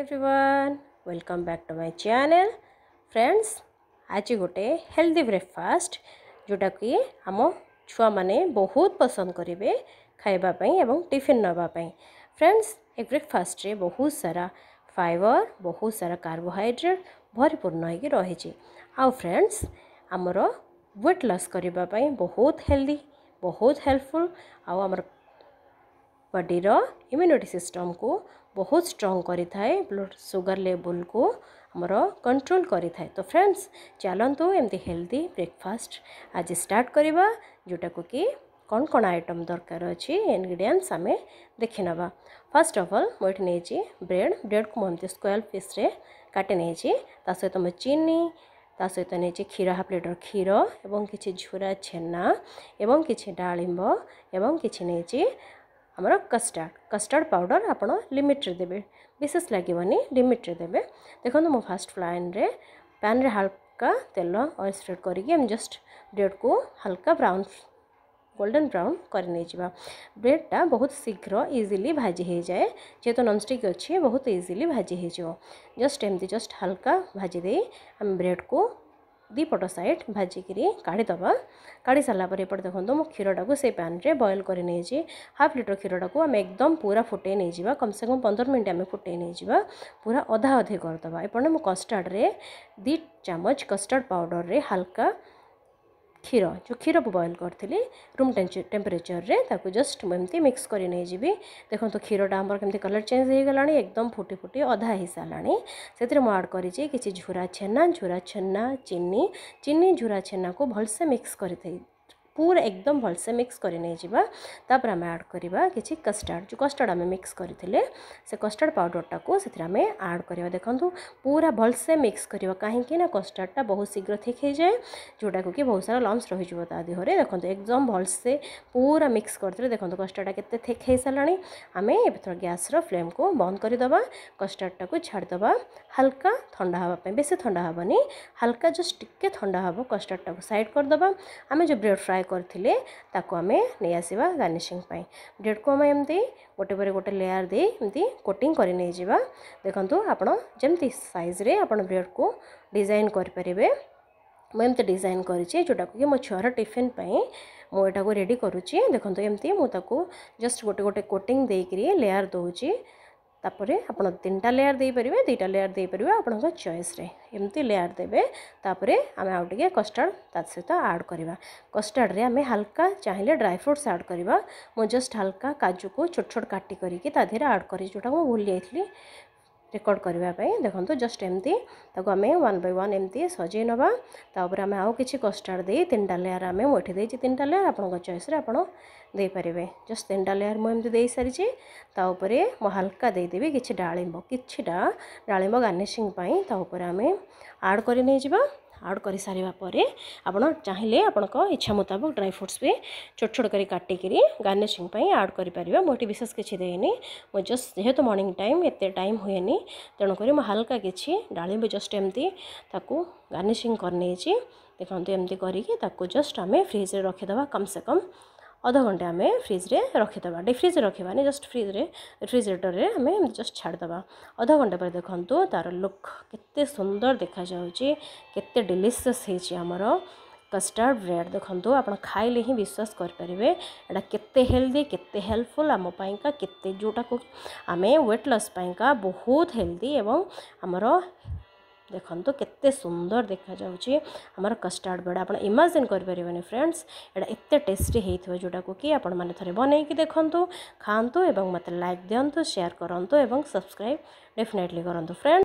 everyone welcome back to my channel friends ଆଜି ଗୋଟେ healthy breakfast ଯେଉଁଟାକି ଆମ ଛୁଆମାନେ ବହୁତ ପସନ୍ଦ କରିବେ ଖାଇବା ପାଇଁ ଏବଂ ଟିଫିନ୍ ନେବା ପାଇଁ ଫ୍ରେଣ୍ଡସ୍ ଏ ବ୍ରେକଫାଷ୍ଟରେ ବହୁତ ସାରା ଫାଇବର ବହୁତ ସାରା କାର୍ବୋହାଇଡ୍ରେଟ୍ ଭରିପୂର୍ଣ୍ଣ ହୋଇକି ରହିଛି ଆଉ ଫ୍ରେଣ୍ଡସ୍ ଆମର ୱେଟ୍ ଲସ୍ କରିବା ପାଇଁ ବହୁତ ହେଲ୍ଦି ବହୁତ ହେଲ୍ପଫୁଲ୍ ଆଉ ଆମର ବଡ଼ିର ଇମ୍ୟୁନିଟି ସିଷ୍ଟମ୍କୁ ବହୁତ ଷ୍ଟ୍ରଙ୍ଗ କରିଥାଏ ବ୍ଲଡ଼ ସୁଗାର ଲେବୁଲ୍କୁ ଆମର କଣ୍ଟ୍ରୋଲ୍ କରିଥାଏ ତ ଫ୍ରେଣ୍ଡସ୍ ଚାଲନ୍ତୁ ଏମିତି ହେଲ୍ଦି ବ୍ରେକଫାଷ୍ଟ ଆଜି ଷ୍ଟାର୍ଟ କରିବା ଯେଉଁଟାକୁ କି କ'ଣ କ'ଣ ଆଇଟମ୍ ଦରକାର ଅଛି ଇନଗ୍ରିଡ଼ିଏଣ୍ଟସ୍ ଆମେ ଦେଖିନେବା ଫାର୍ଷ୍ଟ ଅଫ୍ ଅଲ୍ ମୁଁ ଏଠି ନେଇଛି ବ୍ରେଡ଼୍ ବ୍ରେଡ଼୍କୁ ମୁଁ ଏମିତି ସ୍କୋୟାର ପିସ୍ରେ କାଟି ନେଇଛି ତା ସହିତ ମୁଁ ଚିନି ତା ସହିତ ନେଇଛି କ୍ଷୀର ହାଫ୍ ଲିଟର କ୍ଷୀର ଏବଂ କିଛି ଝୁରା ଛେନା ଏବଂ କିଛି ଡାଳିମ୍ବ ଏବଂ କିଛି ନେଇଛି ଆମର କଷ୍ଟାର୍ଡ଼ କଷ୍ଟାର୍ଡ଼ ପାଉଡ଼ର ଆପଣ ଲିମିଟ୍ରେ ଦେବେ ବିଶେଷ ଲାଗିବନି ଲିମିଟ୍ରେ ଦେବେ ଦେଖନ୍ତୁ ମୁଁ ଫାଷ୍ଟ ପ୍ୟାନ୍ରେ ପ୍ୟାନ୍ରେ ହାଲକା ତେଲ ଅଏଲ୍ ସ୍ପ୍ରେଡ୍ କରିକି ଆମେ ଜଷ୍ଟ ବ୍ରେଡ଼୍କୁ ହାଲକା ବ୍ରାଉନ୍ ଗୋଲ୍ଡେନ୍ ବ୍ରାଉନ୍ କରି ନେଇଯିବା ବ୍ରେଡ଼୍ଟା ବହୁତ ଶୀଘ୍ର ଇଜିଲି ଭାଜି ହୋଇଯାଏ ଯେହେତୁ ନନ୍ଷ୍ଟିକ୍ ଅଛି ବହୁତ ଇଜିଲି ଭାଜି ହୋଇଯିବ ଜଷ୍ଟ ଏମିତି ଜଷ୍ଟ ହାଲକା ଭାଜି ଦେଇ ଆମେ ବ୍ରେଡ଼୍କୁ ଦୁଇପଟ ସାଇଡ଼୍ ଭାଜିକିରି କାଢ଼ିଦେବା କାଢ଼ି ସାରିଲା ପରେ ଏପଟେ ଦେଖନ୍ତୁ ମୁଁ କ୍ଷୀରଟାକୁ ସେଇ ପ୍ୟାନ୍ରେ ବଏଲ୍ କରି ନେଇଛି ହାଫ୍ ଲିଟର କ୍ଷୀରଟାକୁ ଆମେ ଏକଦମ ପୁରା ଫୁଟେଇ ନେଇଯିବା କମ୍ସେ କମ୍ ପନ୍ଦର ମିନିଟ୍ ଆମେ ଫୁଟେଇ ନେଇଯିବା ପୁରା ଅଧା ଅଧି କରିଦେବା ଏପଟେ ମୁଁ କଷ୍ଟାର୍ଡ଼ରେ ଦୁଇ ଚାମଚ କଷ୍ଟାର୍ଡ଼ ପାଉଡ଼ରରେ ହାଲକା କ୍ଷୀର ଯେଉଁ କ୍ଷୀର ବଏଲ୍ କରିଥିଲି ରୁମ୍ ଟେମ୍ପରେଚର୍ରେ ତାକୁ ଜଷ୍ଟ ମୁଁ ଏମିତି ମିକ୍ସ କରି ନେଇଯିବି ଦେଖନ୍ତୁ କ୍ଷୀରଟା ଆମର କେମିତି କଲର୍ ଚେଞ୍ଜ ହୋଇଗଲାଣି ଏକଦମ ଫୁଟି ଫୁଟି ଅଧା ହୋଇସାରିଲାଣି ସେଥିରେ ମୁଁ ଆଡ଼୍ କରିଛି କିଛି ଝୁରା ଛେନା ଝୁରା ଛେନା ଚିନି ଚିନି ଝୁରା ଛେନାକୁ ଭଲସେ ମିକ୍ସ କରିଦେଇ ପୁରା ଏକଦମ୍ ଭଲସେ ମିକ୍ସ କରି ନେଇଯିବା ତାପରେ ଆମେ ଆଡ଼୍ କରିବା କିଛି କଷ୍ଟାର୍ଡ଼ ଯେଉଁ କଷ୍ଟାର୍ଡ଼ ଆମେ ମିକ୍ସ କରିଥିଲେ ସେ କଷ୍ଟାର୍ଡ଼ ପାଉଡ଼ରଟାକୁ ସେଥିରେ ଆମେ ଆଡ଼୍ କରିବା ଦେଖନ୍ତୁ ପୁରା ଭଲସେ ମିକ୍ସ କରିବା କାହିଁକି ନା କଷ୍ଟାର୍ଡ଼ଟା ବହୁତ ଶୀଘ୍ର ଥିକ୍ ହେଇଯାଏ ଯେଉଁଟାକୁ କି ବହୁତ ସାରା ଲମ୍ସ ରହିଯିବ ତା ଦେହରେ ଦେଖନ୍ତୁ ଏକଦମ୍ ଭଲସେ ପୁରା ମିକ୍ସ କରିଥିଲେ ଦେଖନ୍ତୁ କଷ୍ଟାର୍ଡ଼ଟା କେତେ ଥିକ୍ ହେଇସାରିଲାଣି ଆମେ ଏଥର ଗ୍ୟାସ୍ର ଫ୍ଲେମ୍କୁ ବନ୍ଦ କରିଦେବା କଷ୍ଟାର୍ଡ଼ଟାକୁ ଛାଡ଼ିଦେବା ହାଲକା ଥଣ୍ଡା ହେବା ପାଇଁ ବେଶୀ ଥଣ୍ଡା ହେବନି ହାଲକା ଜଷ୍ଟ ଟିକେ ଥଣ୍ଡା ହେବ କଷ୍ଟାର୍ଡ଼ଟାକୁ ସାଇଡ଼୍ କରିଦେବା ଆମେ ଯେଉଁ ବ୍ରେଡ଼୍ ଫ୍ରାଏ करेंगे नहीं आसवा गार्निशिंग ब्रेड को आम एम गोटे पर गोटे लेयार दे एम कोटिंग कर देखो आपत सैज्रे ब्रेड को डिजाइन करेंगे मुझे डिजाइन करोटा कि मो छुआर टीफिन मुझे रेडी करुच्ची देखो एमती मुझे जस्ट गोटे गोटे कोटिंग देकर लेयार दूसरी ତାପରେ ଆପଣ ତିନିଟା ଲେୟାର ଦେଇପାରିବେ ଦୁଇଟା ଲେୟାର ଦେଇପାରିବେ ଆପଣଙ୍କ ଚଏସ୍ରେ ଏମିତି ଲେୟାର ଦେବେ ତାପରେ ଆମେ ଆଉ ଟିକେ କଷ୍ଟାର୍ଡ଼ ତା ସହିତ ଆଡ଼୍ କରିବା କଷ୍ଟାର୍ଡ଼ରେ ଆମେ ହାଲକା ଚାହିଁଲେ ଡ୍ରାଇ ଫ୍ରୁଟ୍ସ ଆଡ଼୍ କରିବା ମୁଁ ଜଷ୍ଟ ହାଲକା କାଜୁକୁ ଛୋଟ ଛୋଟ କାଟି କରିକି ତା ଦେହରେ ଆଡ଼୍ କରିଛି ଯେଉଁଟା ମୁଁ ଭୁଲି ଯାଇଥିଲି ରେକର୍ଡ଼ କରିବା ପାଇଁ ଦେଖନ୍ତୁ ଜଷ୍ଟ ଏମିତି ତାକୁ ଆମେ ୱାନ୍ ବାଇ ୱାନ୍ ଏମିତି ସଜେଇ ନେବା ତାପରେ ଆମେ ଆଉ କିଛି କଷ୍ଟାର୍ଡ଼ ଦେଇ ତିନିଟା ଲେୟାର୍ ଆମେ ମୁଁ ଏଠି ଦେଇଛି ତିନିଟା ଲେୟାର୍ ଆପଣଙ୍କ ଚଏସ୍ରେ ଆପଣ ଦେଇପାରିବେ ଜଷ୍ଟ ତିନିଟା ଲେୟାର୍ ମୁଁ ଏମିତି ଦେଇସାରିଛି ତା ଉପରେ ମୁଁ ହାଲକା ଦେଇଦେବି କିଛି ଡାଳିମ୍ବ କିଛିଟା ଡାଳିମ୍ବ ଗାର୍ନିସିଂ ପାଇଁ ତା ଉପରେ ଆମେ ଆଡ଼୍ କରି ନେଇଯିବା ଆଡ଼୍ କରିସାରିବା ପରେ ଆପଣ ଚାହିଁଲେ ଆପଣଙ୍କ ଇଚ୍ଛା ମୁତାବକ ଡ୍ରାଇ ଫ୍ରୁଟ୍ସ ବି ଛୋଟ ଛୋଟ କରି କାଟିକିରି ଗାର୍ନିସିଂ ପାଇଁ ଆଡ଼୍ କରିପାରିବା ମୁଁ ଏଠି ବିଶେଷ କିଛି ଦେଇନି ମୁଁ ଜଷ୍ଟ ଯେହେତୁ ମର୍ଣ୍ଣିଂ ଟାଇମ୍ ଏତେ ଟାଇମ୍ ହୁଏନି ତେଣୁକରି ମୁଁ ହାଲକା କିଛି ଡାଳିମ୍ବ ଜଷ୍ଟ ଏମିତି ତାକୁ ଗାର୍ନିସିଂ କରିନେଇଛି ଦେଖନ୍ତୁ ଏମିତି କରିକି ତାକୁ ଜଷ୍ଟ ଆମେ ଫ୍ରିଜ୍ରେ ରଖିଦେବା କମ୍ ସେ କମ୍ ଅଧଘଣ୍ଟେ ଆମେ ଫ୍ରିଜ୍ରେ ରଖିଦେବା ଡିପ୍ ଫ୍ରିଜ୍ରେ ରଖିବାନି ଜଷ୍ଟ ଫ୍ରିଜ୍ରେ ରେଫ୍ରିଜରେଟର୍ରେ ଆମେ ଜଷ୍ଟ ଛାଡ଼ିଦେବା ଅଧଘଣ୍ଟା ପରେ ଦେଖନ୍ତୁ ତା'ର ଲୁକ୍ କେତେ ସୁନ୍ଦର ଦେଖାଯାଉଛି କେତେ ଡେଲିସିୟସ୍ ହେଇଛି ଆମର କଷ୍ଟାର୍ଡ଼ ବ୍ରେଡ଼୍ ଦେଖନ୍ତୁ ଆପଣ ଖାଇଲେ ହିଁ ବିଶ୍ୱାସ କରିପାରିବେ ଏଇଟା କେତେ ହେଲ୍ଦି କେତେ ହେଲ୍ପଫୁଲ୍ ଆମ ପାଇଁକା କେତେ ଯେଉଁଟାକୁ ଆମେ ୱେଟ୍ ଲସ୍ ପାଇଁକା ବହୁତ ହେଲ୍ଦି ଏବଂ ଆମର ଦେଖନ୍ତୁ କେତେ ସୁନ୍ଦର ଦେଖାଯାଉଛି ଆମର କଷ୍ଟାର୍ଡ଼ ବଡ଼ା ଆପଣ ଇମାଜିନ୍ କରିପାରିବେନି ଫ୍ରେଣ୍ଡସ୍ ଏଇଟା ଏତେ ଟେଷ୍ଟି ହେଇଥିବ ଯେଉଁଟାକୁ କି ଆପଣମାନେ ଥରେ ବନେଇକି ଦେଖନ୍ତୁ ଖାଆନ୍ତୁ ଏବଂ ମୋତେ ଲାଇକ୍ ଦିଅନ୍ତୁ ସେୟାର୍ କରନ୍ତୁ ଏବଂ ସବସ୍କ୍ରାଇବ୍ ଡେଫିନେଟଲି କରନ୍ତୁ ଫ୍ରେଣ୍ଡ